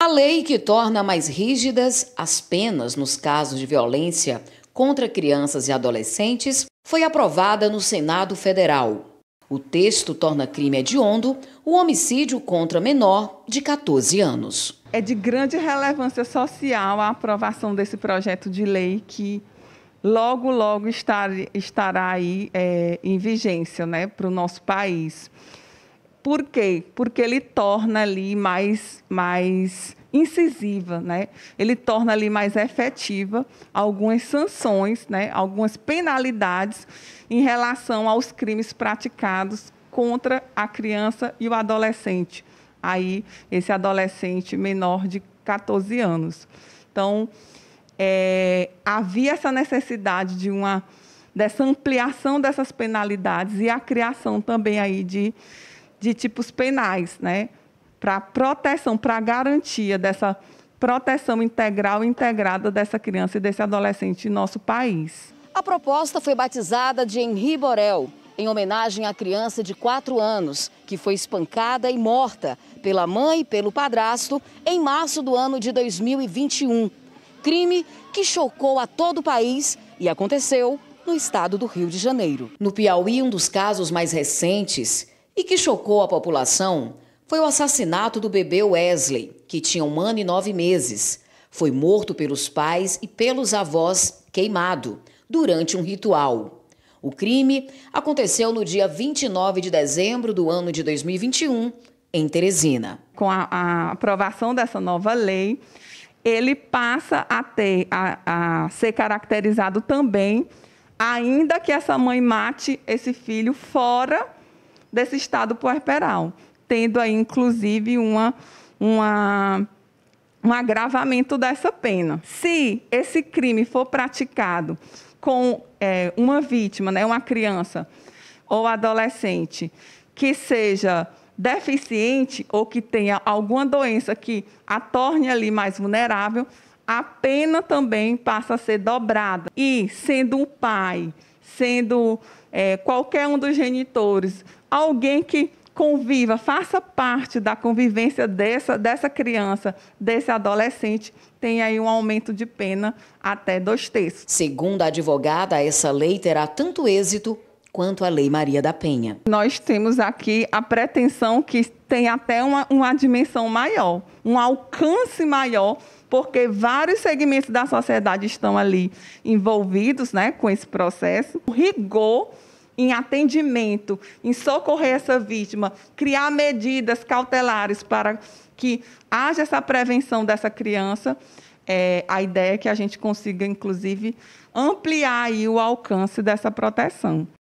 A lei que torna mais rígidas as penas nos casos de violência contra crianças e adolescentes foi aprovada no Senado Federal. O texto torna crime hediondo o homicídio contra menor de 14 anos. É de grande relevância social a aprovação desse projeto de lei que logo, logo estar, estará aí é, em vigência né, para o nosso país. Por quê? Porque ele torna ali mais, mais incisiva, né? Ele torna ali mais efetiva algumas sanções, né? Algumas penalidades em relação aos crimes praticados contra a criança e o adolescente. Aí esse adolescente menor de 14 anos. Então é, havia essa necessidade de uma dessa ampliação dessas penalidades e a criação também aí de de tipos penais, né? Para proteção, para garantia dessa proteção integral e integrada dessa criança e desse adolescente em nosso país. A proposta foi batizada de Henri Borel, em homenagem à criança de 4 anos, que foi espancada e morta pela mãe e pelo padrasto em março do ano de 2021. Crime que chocou a todo o país e aconteceu no estado do Rio de Janeiro. No Piauí, um dos casos mais recentes, e que chocou a população foi o assassinato do bebê Wesley, que tinha um ano e nove meses. Foi morto pelos pais e pelos avós queimado durante um ritual. O crime aconteceu no dia 29 de dezembro do ano de 2021, em Teresina. Com a, a aprovação dessa nova lei, ele passa a, ter, a, a ser caracterizado também, ainda que essa mãe mate esse filho fora desse estado puerperal, tendo aí, inclusive, uma, uma, um agravamento dessa pena. Se esse crime for praticado com é, uma vítima, né, uma criança ou adolescente, que seja deficiente ou que tenha alguma doença que a torne ali mais vulnerável, a pena também passa a ser dobrada. E, sendo um pai sendo é, qualquer um dos genitores, alguém que conviva, faça parte da convivência dessa, dessa criança, desse adolescente, tem aí um aumento de pena até dois terços. Segundo a advogada, essa lei terá tanto êxito quanto à Lei Maria da Penha. Nós temos aqui a pretensão que tem até uma, uma dimensão maior, um alcance maior, porque vários segmentos da sociedade estão ali envolvidos né, com esse processo. O rigor em atendimento, em socorrer essa vítima, criar medidas cautelares para que haja essa prevenção dessa criança. É, a ideia é que a gente consiga, inclusive, ampliar o alcance dessa proteção.